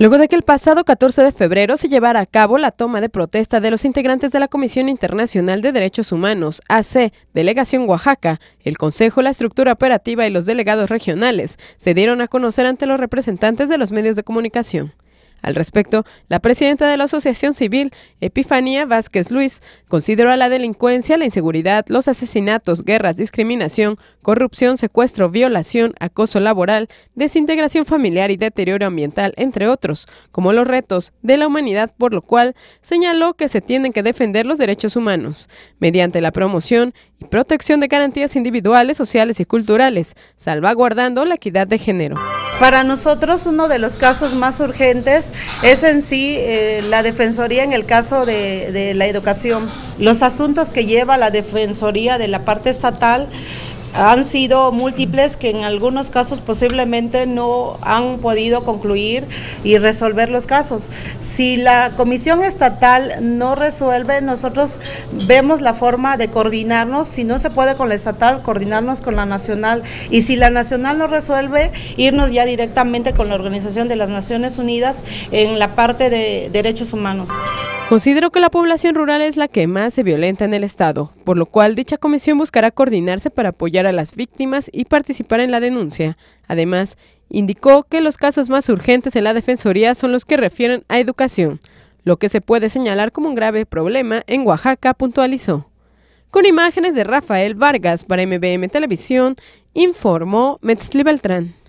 Luego de que el pasado 14 de febrero se llevara a cabo la toma de protesta de los integrantes de la Comisión Internacional de Derechos Humanos, AC, Delegación Oaxaca, el Consejo, la estructura operativa y los delegados regionales se dieron a conocer ante los representantes de los medios de comunicación. Al respecto, la presidenta de la Asociación Civil, Epifanía Vázquez Luis, consideró a la delincuencia, la inseguridad, los asesinatos, guerras, discriminación, corrupción, secuestro, violación, acoso laboral, desintegración familiar y deterioro ambiental, entre otros, como los retos de la humanidad, por lo cual señaló que se tienen que defender los derechos humanos mediante la promoción y protección de garantías individuales, sociales y culturales, salvaguardando la equidad de género. Para nosotros uno de los casos más urgentes es en sí eh, la Defensoría en el caso de, de la educación. Los asuntos que lleva la Defensoría de la parte estatal han sido múltiples que en algunos casos posiblemente no han podido concluir y resolver los casos. Si la comisión estatal no resuelve, nosotros vemos la forma de coordinarnos, si no se puede con la estatal, coordinarnos con la nacional y si la nacional no resuelve, irnos ya directamente con la Organización de las Naciones Unidas en la parte de derechos humanos. Considero que la población rural es la que más se violenta en el Estado, por lo cual dicha comisión buscará coordinarse para apoyar a las víctimas y participar en la denuncia. Además, indicó que los casos más urgentes en la Defensoría son los que refieren a educación, lo que se puede señalar como un grave problema en Oaxaca, puntualizó. Con imágenes de Rafael Vargas para MBM Televisión, informó Metzli Beltrán.